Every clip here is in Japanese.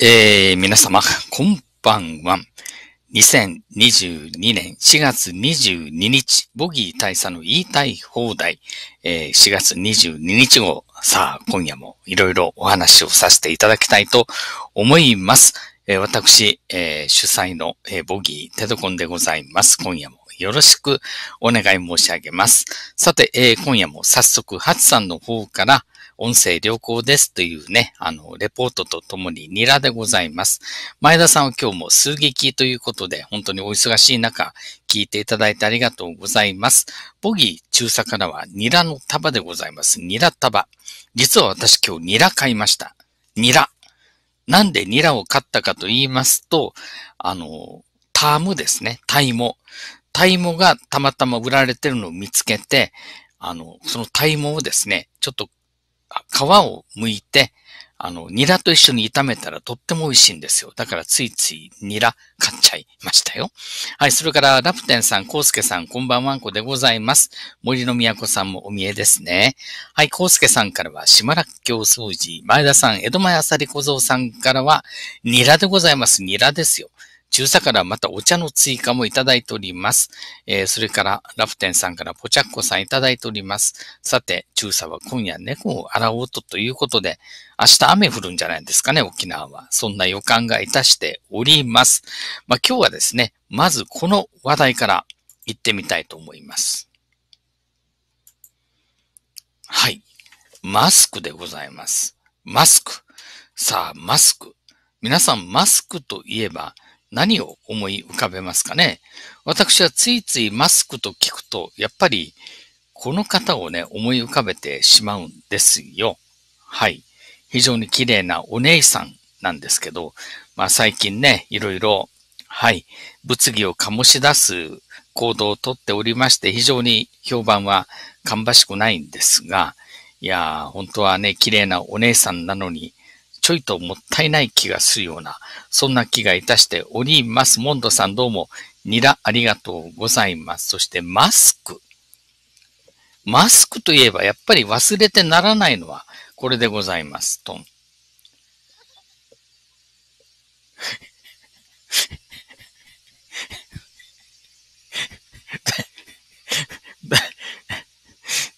えー、皆様、こんばんは。2022年4月22日、ボギー大佐の言いたい放題、えー、4月22日号、さあ、今夜もいろいろお話をさせていただきたいと思います。えー、私、えー、主催の、えー、ボギーテドコンでございます。今夜もよろしくお願い申し上げます。さて、えー、今夜も早速、ハツさんの方から、音声良好ですというね、あの、レポートとともにニラでございます。前田さんは今日も数劇ということで、本当にお忙しい中、聞いていただいてありがとうございます。ボギー中佐からはニラの束でございます。ニラ束。実は私今日ニラ買いました。ニラ。なんでニラを買ったかと言いますと、あの、タームですね。タイモ。タイモがたまたま売られてるのを見つけて、あの、そのタイモをですね、ちょっと皮を剥いて、あの、ニラと一緒に炒めたらとっても美味しいんですよ。だからついついニラ買っちゃいましたよ。はい、それからラプテンさん、コウスケさん、こんばんはんこでございます。森の都さんもお見えですね。はい、コウスケさんからは島らっきょう掃除、前田さん、江戸前あさり小僧さんからはニラでございます。ニラですよ。中佐からまたお茶の追加もいただいております。えー、それから、ラフテンさんからポチャッコさんいただいております。さて、中佐は今夜猫を洗おうとということで、明日雨降るんじゃないですかね、沖縄は。そんな予感がいたしております。まあ、今日はですね、まずこの話題から行ってみたいと思います。はい。マスクでございます。マスク。さあ、マスク。皆さん、マスクといえば、何を思い浮かべますかね私はついついマスクと聞くと、やっぱりこの方をね、思い浮かべてしまうんですよ。はい。非常に綺麗なお姉さんなんですけど、まあ最近ね、いろいろ、はい、物議を醸し出す行動をとっておりまして、非常に評判は芳しくないんですが、いやー、本当はね、綺麗なお姉さんなのに、ちょいともったいない気がするような、そんな気がいたしております。モンドさんどうも、ニラありがとうございます。そしてマスク。マスクといえばやっぱり忘れてならないのはこれでございます。と。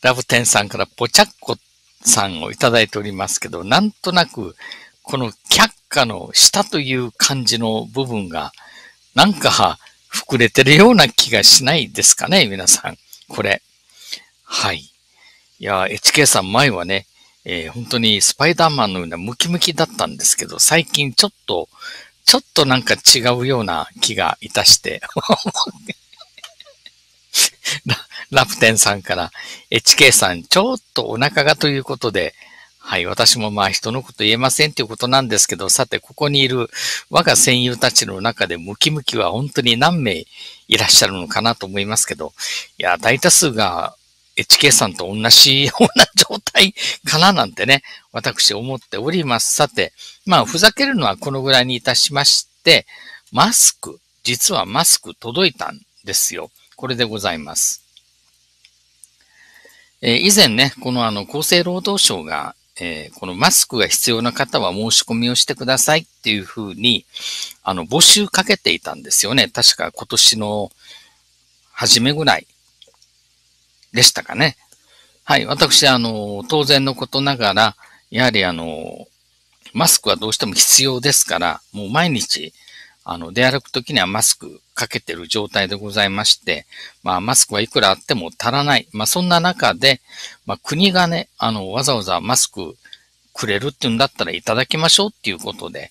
ラブテンさんからぽちゃっこさんをいただいておりますけど、なんとなく、この却下の下という感じの部分が、なんか膨れてるような気がしないですかね、皆さん。これ。はい。いや、HK さん前はね、えー、本当にスパイダーマンのようなムキムキだったんですけど、最近ちょっと、ちょっとなんか違うような気がいたして。楽天さんから、HK さん、ちょっとお腹がということで、はい、私もまあ人のこと言えませんということなんですけど、さて、ここにいる我が戦友たちの中でムキムキは本当に何名いらっしゃるのかなと思いますけど、いや、大多数が HK さんと同じような状態かななんてね、私思っております。さて、まあ、ふざけるのはこのぐらいにいたしまして、マスク、実はマスク届いたんですよ。これでございます。え以前ね、このあの厚生労働省が、えー、このマスクが必要な方は申し込みをしてくださいっていうふうに、あの、募集かけていたんですよね。確か今年の初めぐらいでしたかね。はい。私、あの、当然のことながら、やはりあの、マスクはどうしても必要ですから、もう毎日、あの、出歩くときにはマスクかけてる状態でございまして、まあ、マスクはいくらあっても足らない。まあ、そんな中で、まあ、国がね、あの、わざわざマスクくれるっていうんだったらいただきましょうっていうことで、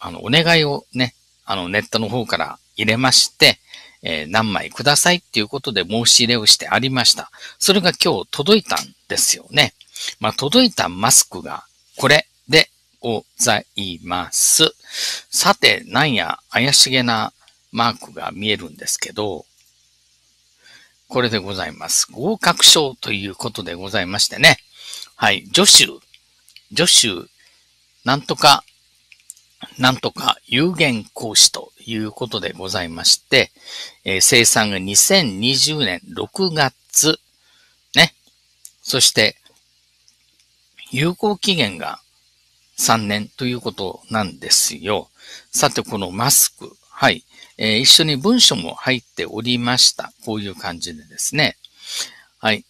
あの、お願いをね、あの、ネットの方から入れまして、えー、何枚くださいっていうことで申し入れをしてありました。それが今日届いたんですよね。まあ、届いたマスクがこれでございます。さて、なんや怪しげなマークが見えるんですけど、これでございます。合格証ということでございましてね。はい。助手、助手、なんとか、なんとか有限講師ということでございまして、えー、生産が2020年6月、ね。そして、有効期限が3年ということなんですよ。さて、このマスク。はい。えー、一緒に文章も入っておりました。こういう感じでですね。はい。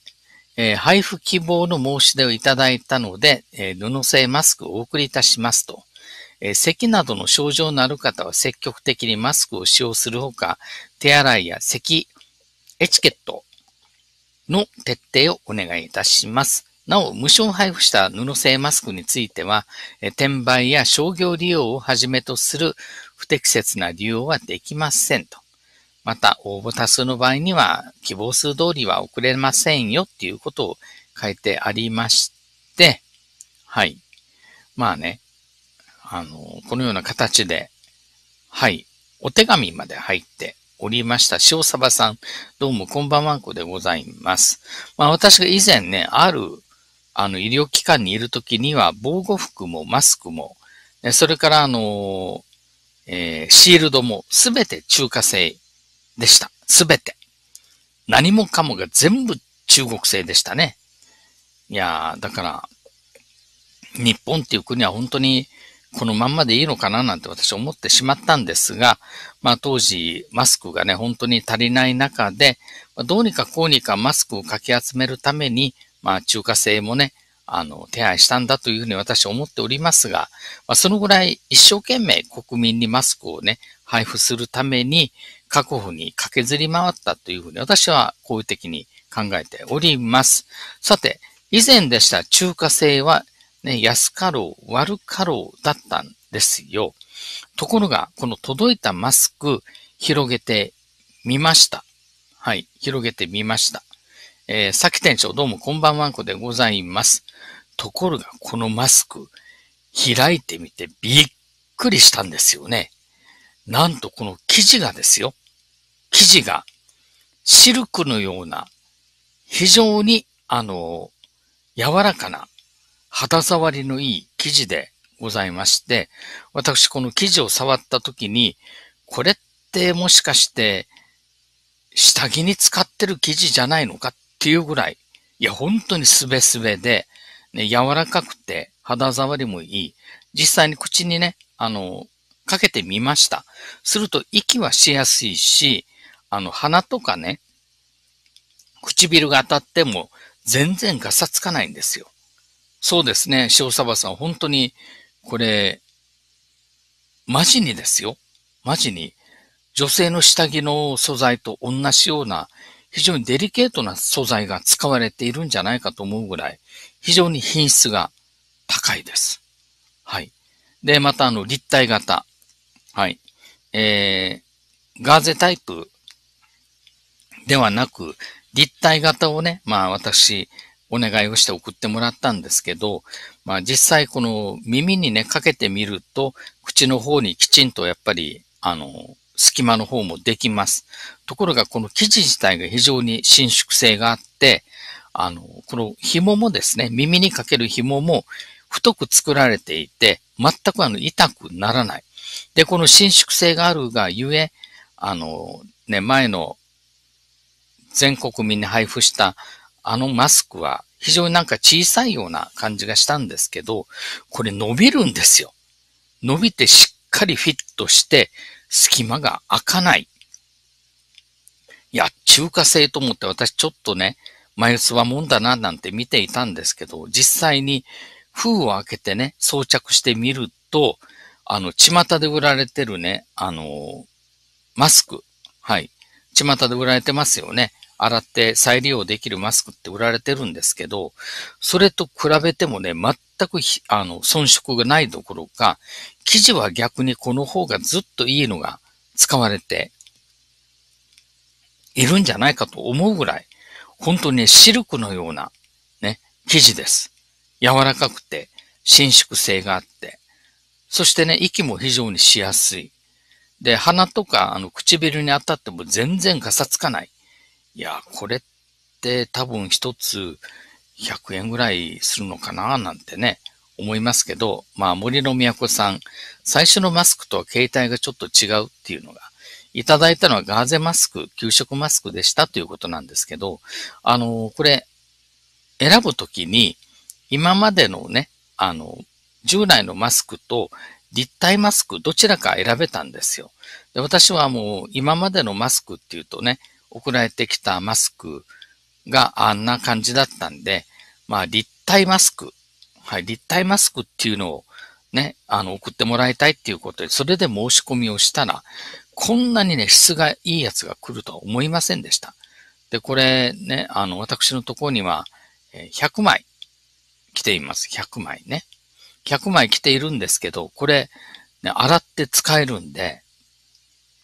えー、配布希望の申し出をいただいたので、えー、布製マスクをお送りいたしますと。え咳などの症状のある方は積極的にマスクを使用するほか、手洗いや咳、エチケットの徹底をお願いいたします。なお、無償配布した布製マスクについては、転売や商業利用をはじめとする不適切な利用はできませんと。また、応募多数の場合には、希望数通りは送れませんよっていうことを書いてありまして、はい。まあね、あの、このような形で、はい、お手紙まで入っておりました。塩サバさん、どうもこんばんはんこでございます。まあ私が以前ね、ある、あの、医療機関にいるときには、防護服もマスクも、それからあの、えー、シールドもすべて中華製でした。すべて。何もかもが全部中国製でしたね。いやー、だから、日本っていう国は本当にこのまんまでいいのかななんて私思ってしまったんですが、まあ当時マスクがね、本当に足りない中で、どうにかこうにかマスクをかき集めるために、まあ中華製もね、あの、手配したんだというふうに私は思っておりますが、まあ、そのぐらい一生懸命国民にマスクをね、配布するために確保に駆けずり回ったというふうに私は好意的に考えております。さて、以前でした中華製は、ね、安かろう、悪かろうだったんですよ。ところが、この届いたマスク、広げてみました。はい、広げてみました。えー、さき店長どうもこんばんはんこでございます。ところがこのマスク、開いてみてびっくりしたんですよね。なんとこの生地がですよ。生地がシルクのような非常にあの、柔らかな肌触りのいい生地でございまして、私この生地を触った時に、これってもしかして下着に使ってる生地じゃないのかっていうぐらい、いや本当にすべすべで、ね、柔らかくて肌触りもいい。実際に口にね、あの、かけてみました。すると息はしやすいし、あの、鼻とかね、唇が当たっても全然ガサつかないんですよ。そうですね、塩サバさん、本当に、これ、マジにですよ。マジに。女性の下着の素材と同じような、非常にデリケートな素材が使われているんじゃないかと思うぐらい、非常に品質が高いです。はい。で、またあの、立体型。はい。えー、ガーゼタイプではなく、立体型をね、まあ私、お願いをして送ってもらったんですけど、まあ実際この耳にね、かけてみると、口の方にきちんとやっぱり、あの、隙間の方もできます。ところがこの生地自体が非常に伸縮性があって、あの、この紐もですね、耳にかける紐も太く作られていて、全くあの痛くならない。で、この伸縮性があるがゆえ、あの、ね、前の全国民に配布したあのマスクは非常になんか小さいような感じがしたんですけど、これ伸びるんですよ。伸びてしっかりフィットして隙間が開かない。いや、中華製と思って私ちょっとね、マルスはもんだななんて見ていたんですけど、実際に封を開けてね、装着してみると、あの、巷で売られてるね、あの、マスク。はい。巷で売られてますよね。洗って再利用できるマスクって売られてるんですけど、それと比べてもね、全くあの遜色がないどころか、生地は逆にこの方がずっといいのが使われているんじゃないかと思うぐらい、本当にシルクのような、ね、生地です。柔らかくて、伸縮性があって、そしてね、息も非常にしやすい。で、鼻とか、あの、唇に当たっても全然ガサつかない。いや、これって多分一つ100円ぐらいするのかななんてね、思いますけど、まあ、森の都さん、最初のマスクとは携帯がちょっと違うっていうのが、いただいたのはガーゼマスク、給食マスクでしたということなんですけど、あのこれ、選ぶときに、今までのね、あの、従来のマスクと立体マスク、どちらか選べたんですよ。で私はもう今までのマスクっていうとね、送られてきたマスクがあんな感じだったんで、まあ立体マスク、はい、立体マスクっていうのをね、あの、送ってもらいたいっていうことで、それで申し込みをしたら、こんなにね、質がいいやつが来るとは思いませんでした。で、これね、あの、私のところには、100枚来ています。100枚ね。100枚来ているんですけど、これ、ね、洗って使えるんで、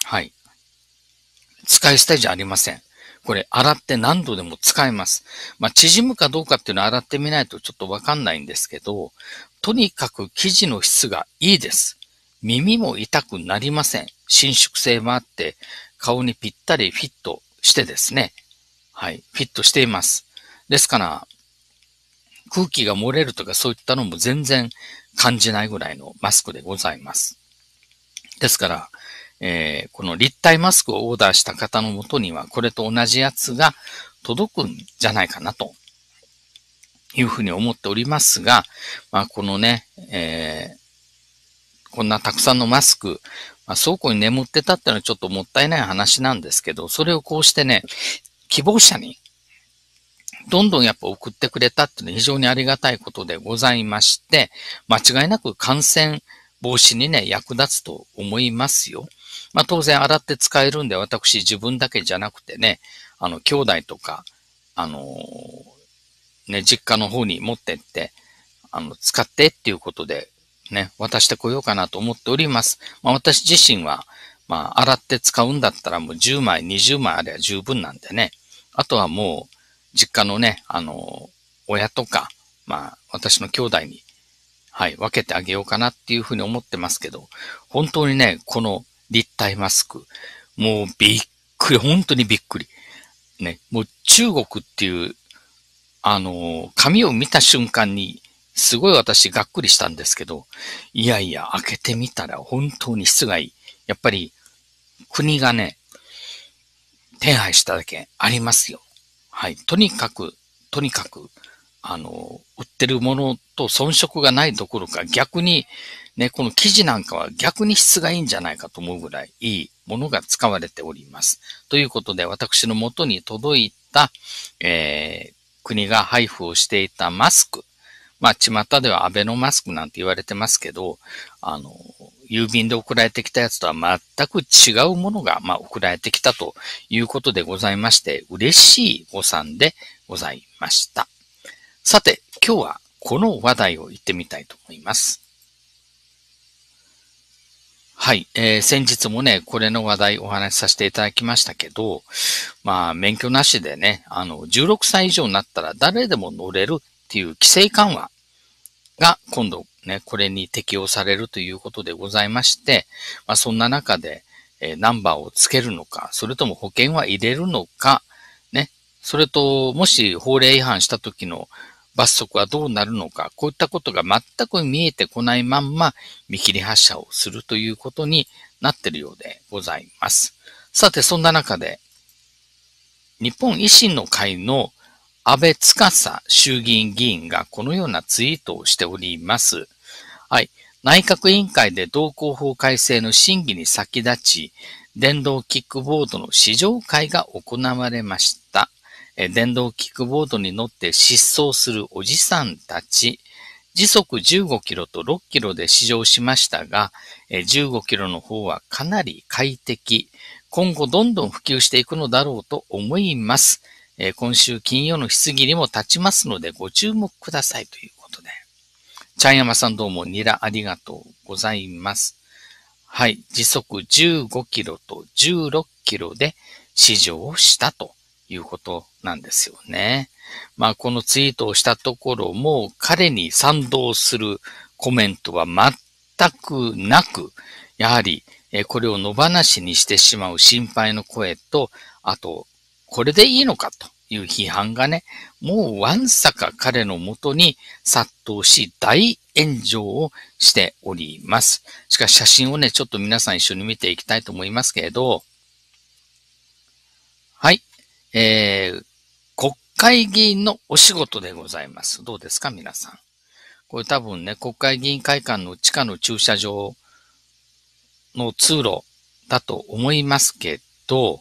はい。使い捨てじゃありません。これ、洗って何度でも使えます。まあ、縮むかどうかっていうのは洗ってみないとちょっとわかんないんですけど、とにかく生地の質がいいです。耳も痛くなりません。伸縮性もあって、顔にぴったりフィットしてですね。はい、フィットしています。ですから、空気が漏れるとかそういったのも全然感じないぐらいのマスクでございます。ですから、えー、この立体マスクをオーダーした方のもとには、これと同じやつが届くんじゃないかなというふうに思っておりますが、まあ、このね、えー、こんなたくさんのマスク、まあ、倉庫に眠ってたってのはちょっともったいない話なんですけど、それをこうしてね、希望者にどんどんやっぱ送ってくれたっていうのは非常にありがたいことでございまして、間違いなく感染防止にね、役立つと思いますよ。まあ当然洗って使えるんで、私自分だけじゃなくてね、あの、兄弟とか、あのー、ね、実家の方に持ってって、あの、使ってっていうことでね、渡してこようかなと思っております。まあ、私自身は、まあ、洗って使うんだったらもう10枚、20枚あれば十分なんでね。あとはもう、実家のね、あの、親とか、まあ、私の兄弟に、はい、分けてあげようかなっていうふうに思ってますけど、本当にね、この立体マスク、もうびっくり、本当にびっくり。ね、もう中国っていう、あの、紙を見た瞬間に、すごい私がっくりしたんですけど、いやいや、開けてみたら本当に質がいい。やっぱり国がね、手配しただけありますよ。はい。とにかく、とにかく、あの、売ってるものと遜色がないどころか、逆に、ね、この生地なんかは逆に質がいいんじゃないかと思うぐらいいいものが使われております。ということで、私の元に届いた、えー、国が配布をしていたマスク。まあ、巷ではアベノマスクなんて言われてますけど、あの、郵便で送られてきたやつとは全く違うものが、まあ、送られてきたということでございまして、嬉しい誤算でございました。さて、今日はこの話題を言ってみたいと思います。はい、えー、先日もね、これの話題お話しさせていただきましたけど、まあ、免許なしでね、あの、16歳以上になったら誰でも乗れるっていう規制緩和が今度ね、これに適用されるということでございまして、まあ、そんな中で、えナンバーをつけるのか、それとも保険は入れるのか、ね、それと、もし法令違反した時の罰則はどうなるのか、こういったことが全く見えてこないまんま見切り発車をするということになってるようでございます。さて、そんな中で、日本維新の会の安倍司衆議院議員がこのようなツイートをしております。はい。内閣委員会で同行法改正の審議に先立ち、電動キックボードの試乗会が行われました。電動キックボードに乗って失踪するおじさんたち、時速15キロと6キロで試乗しましたが、15キロの方はかなり快適。今後どんどん普及していくのだろうと思います。えー、今週金曜の質疑にも立ちますのでご注目くださいということで。ちゃんやまさんどうもニラありがとうございます。はい。時速15キロと16キロで試乗をしたということなんですよね。まあ、このツイートをしたところも彼に賛同するコメントは全くなく、やはりこれを野放しにしてしまう心配の声と、あと、これでいいのかという批判がね、もうわんさか彼のもとに殺到し大炎上をしております。しかし写真をね、ちょっと皆さん一緒に見ていきたいと思いますけれど、はい、えー、国会議員のお仕事でございます。どうですか皆さん。これ多分ね、国会議員会館の地下の駐車場の通路だと思いますけど、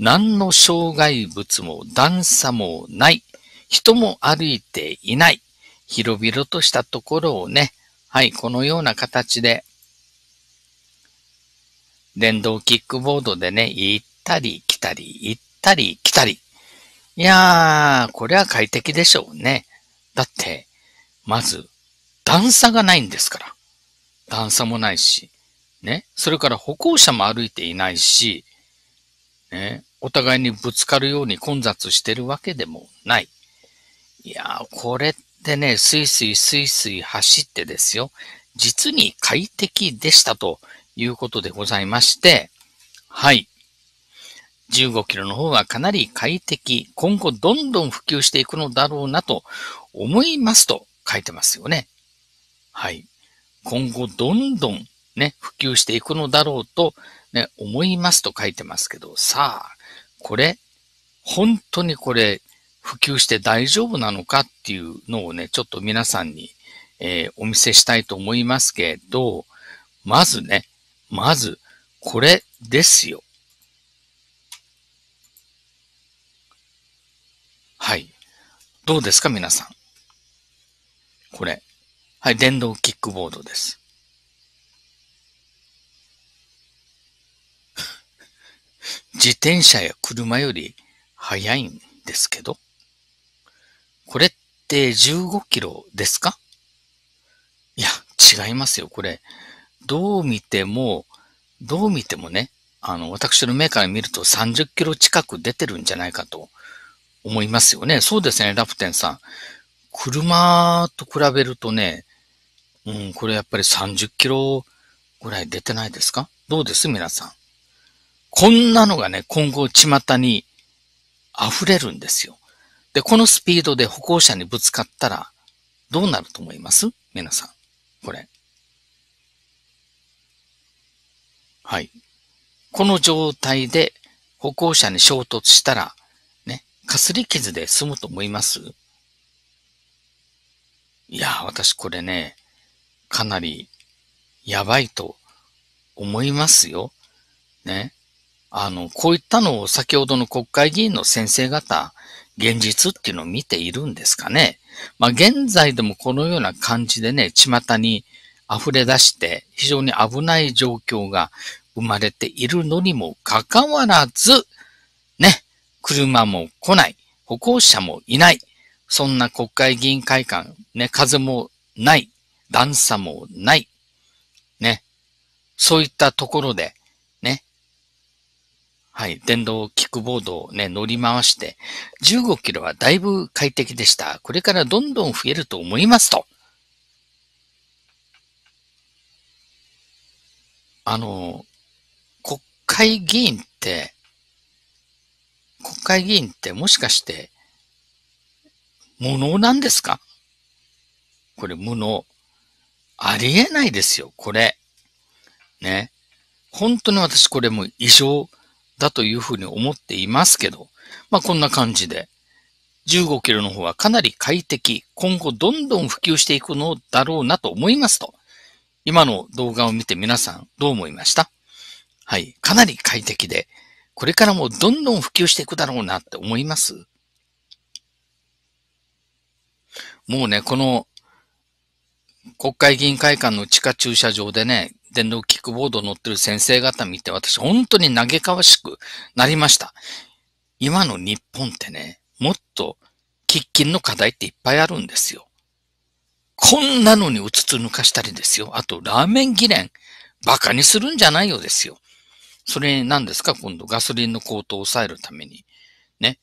何の障害物も段差もない。人も歩いていない。広々としたところをね、はい、このような形で、電動キックボードでね、行ったり来たり、行ったり来たり。いやー、これは快適でしょうね。だって、まず、段差がないんですから。段差もないし、ね。それから歩行者も歩いていないし、ね。お互いにぶつかるように混雑してるわけでもない。いやー、これってね、スイスイスイスイ走ってですよ。実に快適でしたということでございまして、はい。15キロの方はかなり快適、今後どんどん普及していくのだろうなと思いますと書いてますよね。はい。今後どんどんね、普及していくのだろうと、ね、思いますと書いてますけど、さあ、これ、本当にこれ、普及して大丈夫なのかっていうのをね、ちょっと皆さんに、えー、お見せしたいと思いますけど、まずね、まず、これですよ。はい。どうですか、皆さん。これ。はい、電動キックボードです。自転車や車より速いんですけど、これって15キロですかいや、違いますよ。これ、どう見ても、どう見てもね、あの、私の目から見ると30キロ近く出てるんじゃないかと思いますよね。そうですね、ラプテンさん。車と比べるとね、うん、これやっぱり30キロぐらい出てないですかどうです皆さん。こんなのがね、今後巷に溢れるんですよ。で、このスピードで歩行者にぶつかったら、どうなると思います皆さん。これ。はい。この状態で歩行者に衝突したら、ね、かすり傷で済むと思いますいや、私これね、かなりやばいと思いますよ。ね。あの、こういったのを先ほどの国会議員の先生方、現実っていうのを見ているんですかね。まあ、現在でもこのような感じでね、巷に溢れ出して、非常に危ない状況が生まれているのにもかかわらず、ね、車も来ない、歩行者もいない、そんな国会議員会館、ね、風もない、段差もない、ね、そういったところで、はい、電動キックボードをね、乗り回して、15キロはだいぶ快適でした。これからどんどん増えると思いますと。あの、国会議員って、国会議員ってもしかして、無能なんですかこれ無能。ありえないですよ、これ。ね。本当に私これもう異常だというふうに思っていますけど、まあこんな感じで、15キロの方はかなり快適、今後どんどん普及していくのだろうなと思いますと、今の動画を見て皆さんどう思いましたはい、かなり快適で、これからもどんどん普及していくだろうなって思いますもうね、この国会議員会館の地下駐車場でね、電動キックボードを乗ってる先生方見て、私本当に嘆かわしくなりました。今の日本ってね、もっと喫緊の課題っていっぱいあるんですよ。こんなのにうつつ抜かしたりですよ。あと、ラーメン議連、馬鹿にするんじゃないよですよ。それ何ですか今度ガソリンの高騰を抑えるために。ね。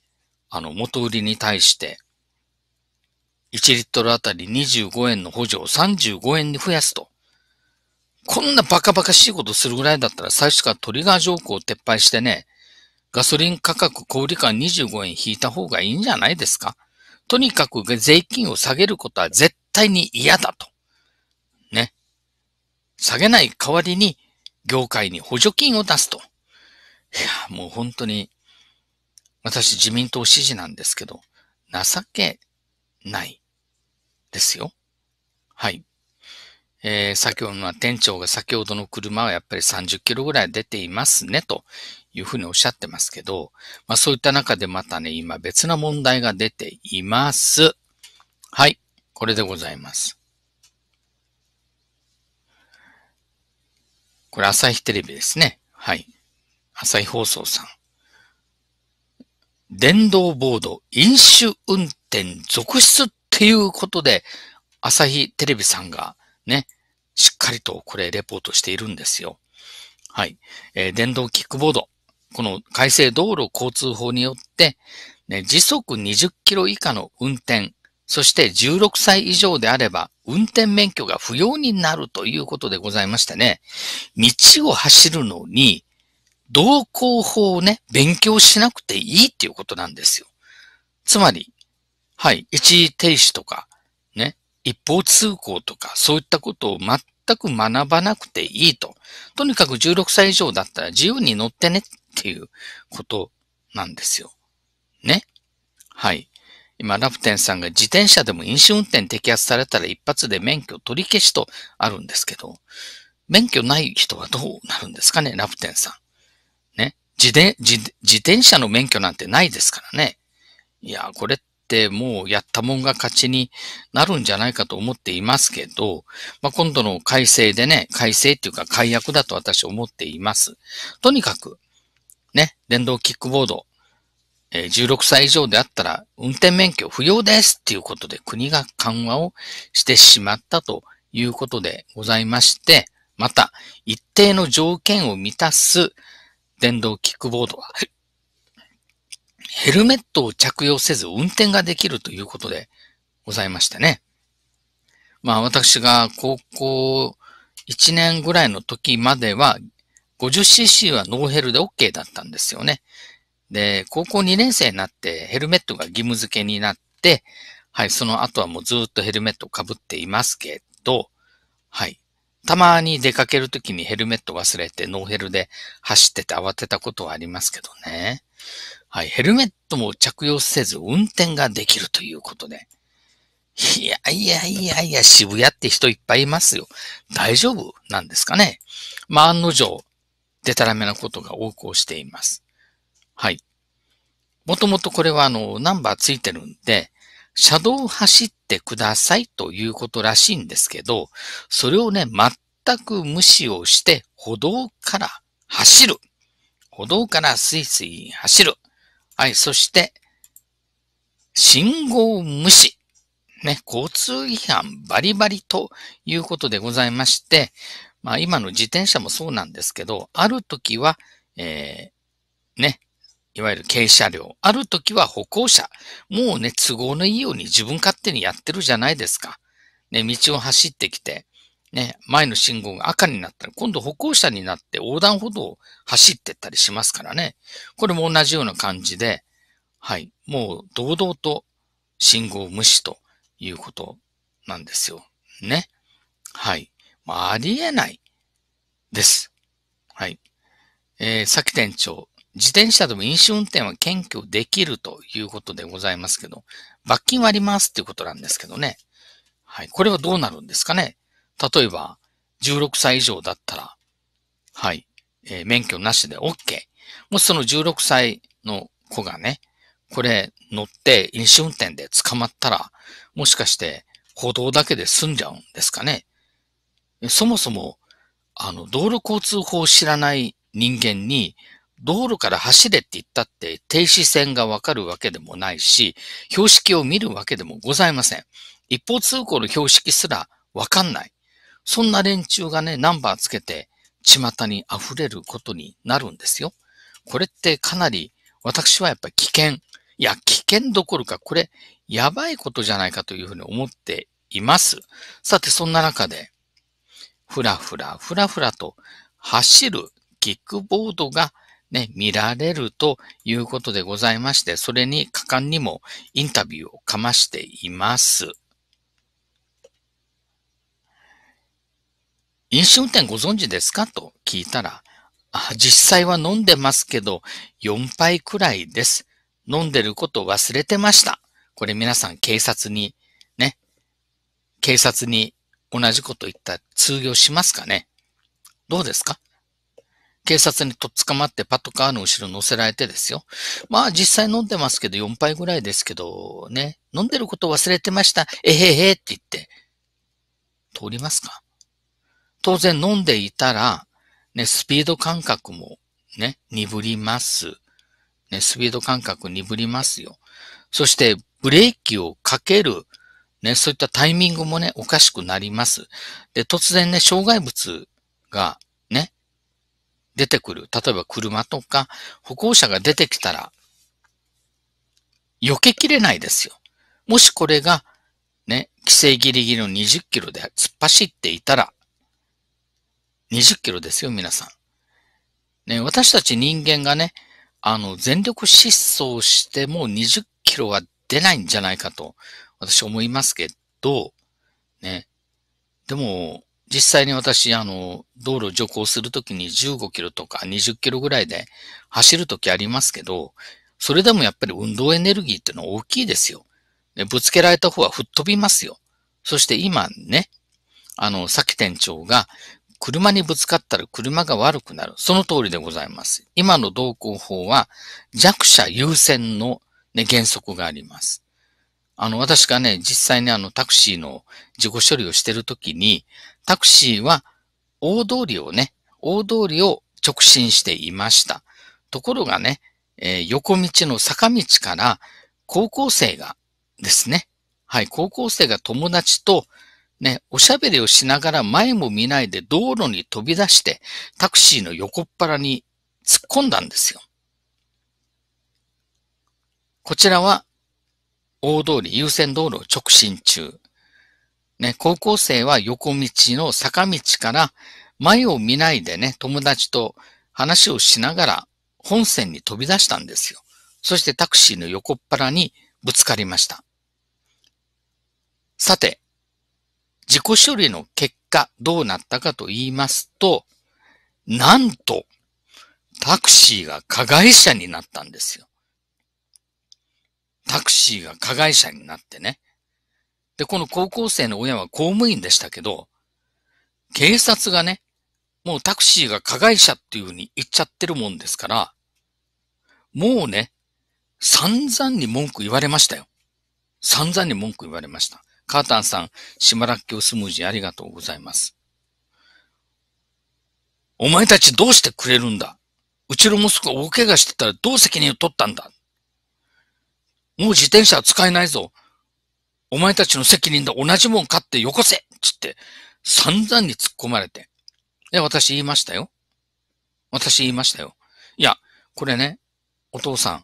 あの、元売りに対して、1リットルあたり25円の補助を35円に増やすと。こんなバカバカしいことするぐらいだったら最初からトリガー条項を撤廃してね、ガソリン価格小売価25円引いた方がいいんじゃないですかとにかく税金を下げることは絶対に嫌だと。ね。下げない代わりに業界に補助金を出すと。いや、もう本当に、私自民党支持なんですけど、情けないですよ。はい。えー、先ほどの店長が先ほどの車はやっぱり30キロぐらい出ていますね、というふうにおっしゃってますけど、まあそういった中でまたね、今別な問題が出ています。はい、これでございます。これ朝日テレビですね。はい。朝日放送さん。電動ボード、飲酒運転続出っていうことで、朝日テレビさんがね、しっかりとこれレポートしているんですよ。はい。えー、電動キックボード。この改正道路交通法によって、ね、時速20キロ以下の運転、そして16歳以上であれば運転免許が不要になるということでございましてね、道を走るのに、道交法をね、勉強しなくていいっていうことなんですよ。つまり、はい、一時停止とか、一方通行とか、そういったことを全く学ばなくていいと。とにかく16歳以上だったら自由に乗ってねっていうことなんですよ。ね。はい。今、ラプテンさんが自転車でも飲酒運転摘発されたら一発で免許取り消しとあるんですけど、免許ない人はどうなるんですかね、ラプテンさん。ね。自転車の免許なんてないですからね。いや、これっ、もうやったもんが勝ちになるんじゃないかと思っていますけど、まあ、今度の改正でね、改正っていうか解約だと私思っています。とにかく、ね、電動キックボード、え16歳以上であったら運転免許不要ですっていうことで国が緩和をしてしまったということでございまして、また一定の条件を満たす電動キックボードはヘルメットを着用せず運転ができるということでございましたね。まあ私が高校1年ぐらいの時までは 50cc はノーヘルで OK だったんですよね。で、高校2年生になってヘルメットが義務付けになって、はい、その後はもうずっとヘルメットを被っていますけど、はい。たまに出かけるときにヘルメット忘れてノーヘルで走ってて慌てたことはありますけどね。はい、ヘルメットも着用せず運転ができるということで。いやいやいやいや、渋谷って人いっぱいいますよ。大丈夫なんですかね。まあ、案の定、でたらめなことが横行しています。はい。もともとこれはあの、ナンバーついてるんで、車道を走ってくださいということらしいんですけど、それをね、全く無視をして歩道から走る。歩道からスイスイ走る。はい。そして、信号無視。ね、交通違反バリバリということでございまして、まあ今の自転車もそうなんですけど、ある時は、えー、ね、いわゆる軽車両、ある時は歩行者、もうね、都合のいいように自分勝手にやってるじゃないですか。ね、道を走ってきて、ね、前の信号が赤になったら、今度歩行者になって横断歩道を走ってったりしますからね。これも同じような感じで、はい、もう堂々と信号無視ということなんですよ。ね。はい。まあ、ありえないです。はい。えー、さき店長、自転車でも飲酒運転は検挙できるということでございますけど、罰金はありますっていうことなんですけどね。はい。これはどうなるんですかね例えば、16歳以上だったら、はい、えー、免許なしで OK。もしその16歳の子がね、これ乗って飲酒運転で捕まったら、もしかして歩道だけで済んじゃうんですかね。そもそも、あの、道路交通法を知らない人間に、道路から走れって言ったって停止線がわかるわけでもないし、標識を見るわけでもございません。一方通行の標識すらわかんない。そんな連中がね、ナンバーつけて、巷に溢れることになるんですよ。これってかなり、私はやっぱり危険。いや、危険どころか、これ、やばいことじゃないかというふうに思っています。さて、そんな中で、ふらふら、ふらふらと走るキックボードがね、見られるということでございまして、それに果敢にもインタビューをかましています。飲酒運転ご存知ですかと聞いたら、実際は飲んでますけど、4杯くらいです。飲んでること忘れてました。これ皆さん警察に、ね、警察に同じこと言ったら通用しますかねどうですか警察にとっ捕まってパトカーの後ろ乗せられてですよ。まあ実際飲んでますけど4杯くらいですけどね、飲んでること忘れてました。えへへって言って、通りますか当然飲んでいたら、ね、スピード感覚もね、鈍ります。ね、スピード感覚鈍りますよ。そしてブレーキをかける、ね、そういったタイミングもね、おかしくなります。で、突然ね、障害物がね、出てくる。例えば車とか歩行者が出てきたら、避けきれないですよ。もしこれが、ね、規制ギリギリの20キロで突っ走っていたら、20キロですよ、皆さん。ね、私たち人間がね、あの、全力疾走しても20キロは出ないんじゃないかと、私思いますけど、ね。でも、実際に私、あの、道路徐行するときに15キロとか20キロぐらいで走るときありますけど、それでもやっぱり運動エネルギーってのは大きいですよ。ね、ぶつけられた方は吹っ飛びますよ。そして今ね、あの、さき店長が車にぶつかったら車が悪くなる。その通りでございます。今の動向法は弱者優先の、ね、原則があります。あの、私がね、実際にあのタクシーの自己処理をしてるときに、タクシーは大通りをね、大通りを直進していました。ところがね、えー、横道の坂道から高校生がですね、はい、高校生が友達とね、おしゃべりをしながら前も見ないで道路に飛び出してタクシーの横っ腹に突っ込んだんですよ。こちらは大通り、優先道路を直進中。ね、高校生は横道の坂道から前を見ないでね、友達と話をしながら本線に飛び出したんですよ。そしてタクシーの横っ腹にぶつかりました。さて、自己処理の結果、どうなったかと言いますと、なんと、タクシーが加害者になったんですよ。タクシーが加害者になってね。で、この高校生の親は公務員でしたけど、警察がね、もうタクシーが加害者っていうふうに言っちゃってるもんですから、もうね、散々に文句言われましたよ。散々に文句言われました。カータンさん、島らっきょうスムージーありがとうございます。お前たちどうしてくれるんだうちの息子が大怪我してたらどう責任を取ったんだもう自転車は使えないぞ。お前たちの責任で同じもん買ってよこせつって散々に突っ込まれて。で、私言いましたよ。私言いましたよ。いや、これね、お父さん、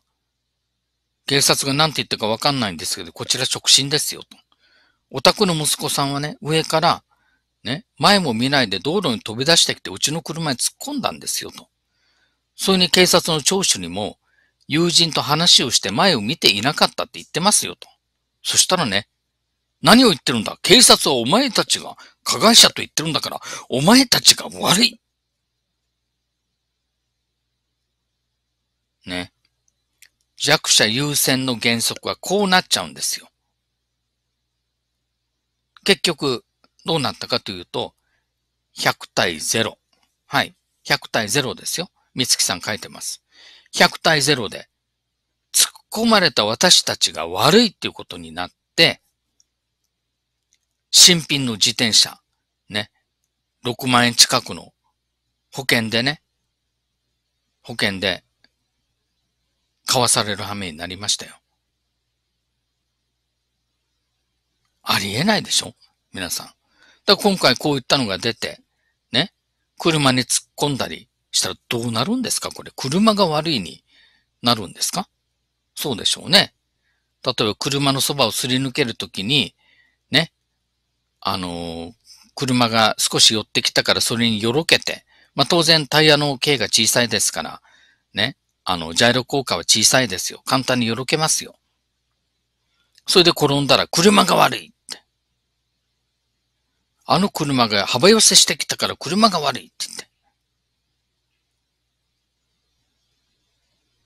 警察が何て言ったかわかんないんですけど、こちら直進ですよ、と。お宅の息子さんはね、上から、ね、前も見ないで道路に飛び出してきて、うちの車に突っ込んだんですよ、と。それに警察の聴取にも、友人と話をして前を見ていなかったって言ってますよ、と。そしたらね、何を言ってるんだ警察はお前たちが加害者と言ってるんだから、お前たちが悪い。ね。弱者優先の原則はこうなっちゃうんですよ。結局、どうなったかというと、100対0。はい。100対0ですよ。三月さん書いてます。100対0で、突っ込まれた私たちが悪いっていうことになって、新品の自転車、ね、6万円近くの保険でね、保険で買わされる羽目になりましたよ。ありえないでしょ皆さん。だから今回こういったのが出て、ね、車に突っ込んだりしたらどうなるんですかこれ。車が悪いになるんですかそうでしょうね。例えば車のそばをすり抜けるときに、ね、あのー、車が少し寄ってきたからそれによろけて、まあ、当然タイヤの径が小さいですから、ね、あの、ジャイロ効果は小さいですよ。簡単によろけますよ。それで転んだら車が悪い。あの車が幅寄せしてきたから車が悪いって言って。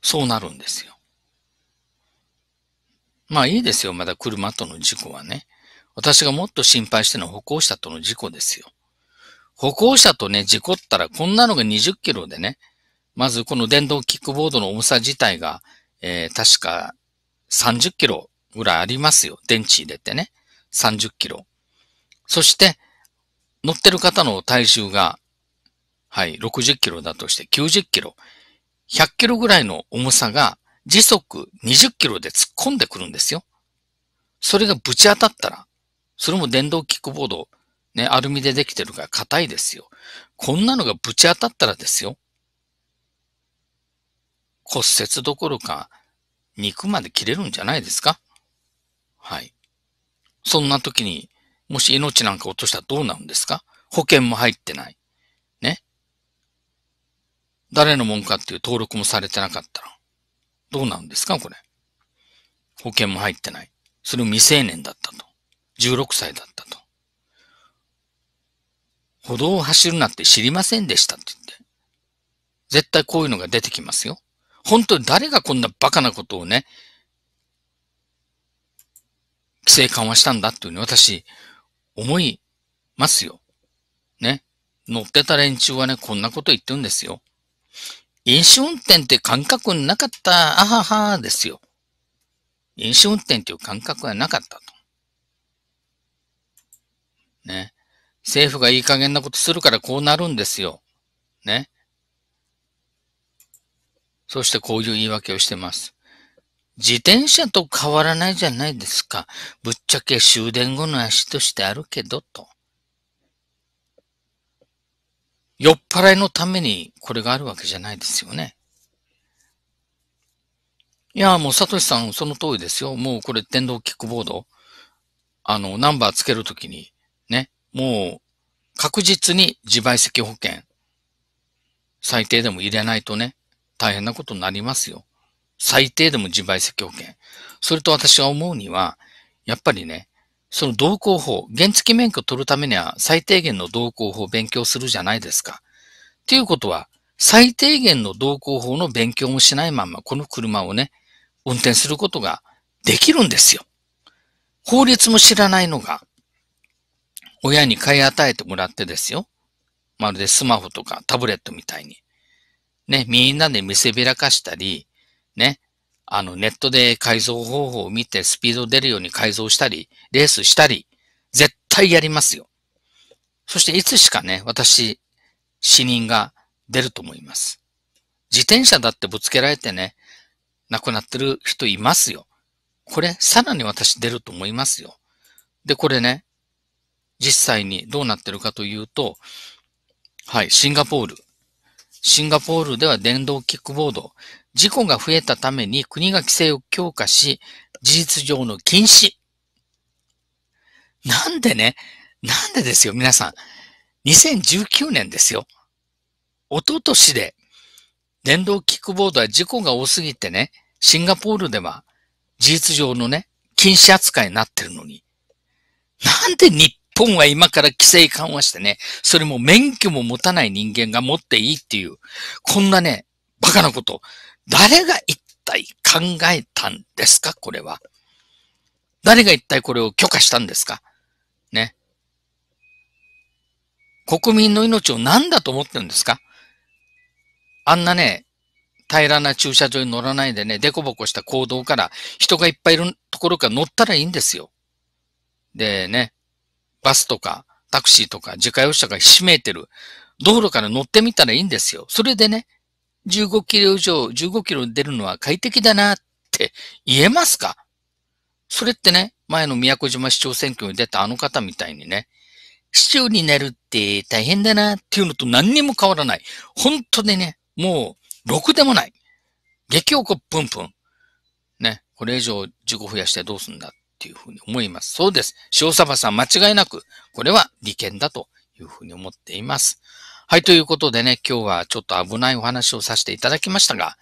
そうなるんですよ。まあいいですよ。まだ車との事故はね。私がもっと心配しての歩行者との事故ですよ。歩行者とね、事故ったらこんなのが20キロでね、まずこの電動キックボードの重さ自体が、えー、確か30キロぐらいありますよ。電池入れてね。30キロ。そして、乗ってる方の体重が、はい、60キロだとして90キロ、100キロぐらいの重さが時速20キロで突っ込んでくるんですよ。それがぶち当たったら、それも電動キックボード、ね、アルミでできてるから硬いですよ。こんなのがぶち当たったらですよ。骨折どころか、肉まで切れるんじゃないですかはい。そんな時に、もし命なんか落としたらどうなるんですか保険も入ってない。ね。誰のもんかっていう登録もされてなかったら。どうなんですかこれ。保険も入ってない。それ未成年だったと。16歳だったと。歩道を走るなって知りませんでしたって言って。絶対こういうのが出てきますよ。本当に誰がこんなバカなことをね、規制緩和したんだっていうふうに私、思いますよ。ね。乗ってた連中はね、こんなこと言ってるんですよ。飲酒運転って感覚なかった、あははですよ。飲酒運転っていう感覚はなかったと。ね。政府がいい加減なことするからこうなるんですよ。ね。そしてこういう言い訳をしてます。自転車と変わらないじゃないですか。ぶっちゃけ終電後の足としてあるけど、と。酔っ払いのためにこれがあるわけじゃないですよね。いや、もう、サトシさん、その通りですよ。もう、これ、電動キックボード、あの、ナンバーつけるときに、ね、もう、確実に自賠責保険、最低でも入れないとね、大変なことになりますよ。最低でも自賠責保険。それと私が思うには、やっぱりね、その同行法、原付免許取るためには最低限の同行法を勉強するじゃないですか。っていうことは、最低限の同行法の勉強もしないまま、この車をね、運転することができるんですよ。法律も知らないのが、親に買い与えてもらってですよ。まるでスマホとかタブレットみたいに。ね、みんなで見せびらかしたり、ね、あの、ネットで改造方法を見てスピード出るように改造したり、レースしたり、絶対やりますよ。そしていつしかね、私、死人が出ると思います。自転車だってぶつけられてね、亡くなってる人いますよ。これ、さらに私出ると思いますよ。で、これね、実際にどうなってるかというと、はい、シンガポール。シンガポールでは電動キックボード、事故が増えたために国が規制を強化し、事実上の禁止。なんでね、なんでですよ、皆さん。2019年ですよ。一昨年で、電動キックボードは事故が多すぎてね、シンガポールでは事実上のね、禁止扱いになってるのに。なんで日本は今から規制緩和してね、それも免許も持たない人間が持っていいっていう、こんなね、バカなこと、誰が一体考えたんですかこれは。誰が一体これを許可したんですかね。国民の命を何だと思ってるんですかあんなね、平らな駐車場に乗らないでね、でこぼこした行動から人がいっぱいいるところから乗ったらいいんですよ。でね、バスとかタクシーとか自家用車が閉めてる道路から乗ってみたらいいんですよ。それでね、15キロ以上、15キロ出るのは快適だなって言えますかそれってね、前の宮古島市長選挙に出たあの方みたいにね、市長になるって大変だなっていうのと何にも変わらない。本当でね、もう、ろくでもない。激おこぷんぷん。ね、これ以上事故増やしてどうすんだっていうふうに思います。そうです。塩サバさん間違いなく、これは利権だというふうに思っています。はい、ということでね、今日はちょっと危ないお話をさせていただきましたが、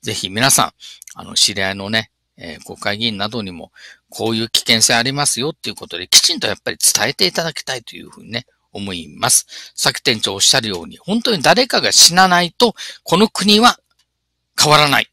ぜひ皆さん、あの、知り合いのね、えー、国会議員などにも、こういう危険性ありますよっていうことで、きちんとやっぱり伝えていただきたいというふうにね、思います。さっき店長おっしゃるように、本当に誰かが死なないと、この国は変わらない。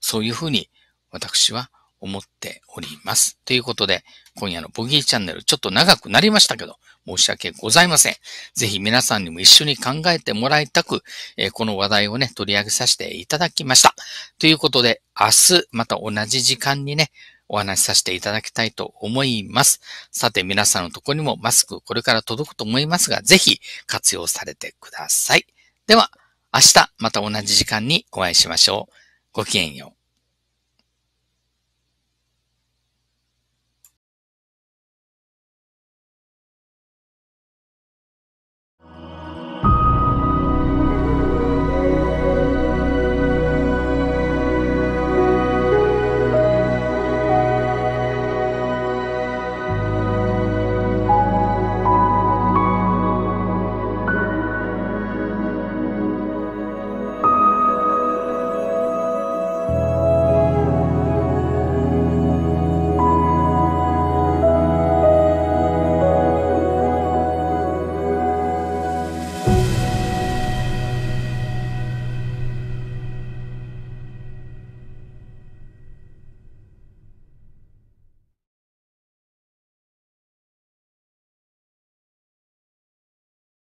そういうふうに私は思っております。ということで、今夜のボギーチャンネル、ちょっと長くなりましたけど、申し訳ございません。ぜひ皆さんにも一緒に考えてもらいたく、えー、この話題をね、取り上げさせていただきました。ということで、明日、また同じ時間にね、お話しさせていただきたいと思います。さて皆さんのとこにもマスクこれから届くと思いますが、ぜひ活用されてください。では、明日また同じ時間にお会いしましょう。ごきげんよう。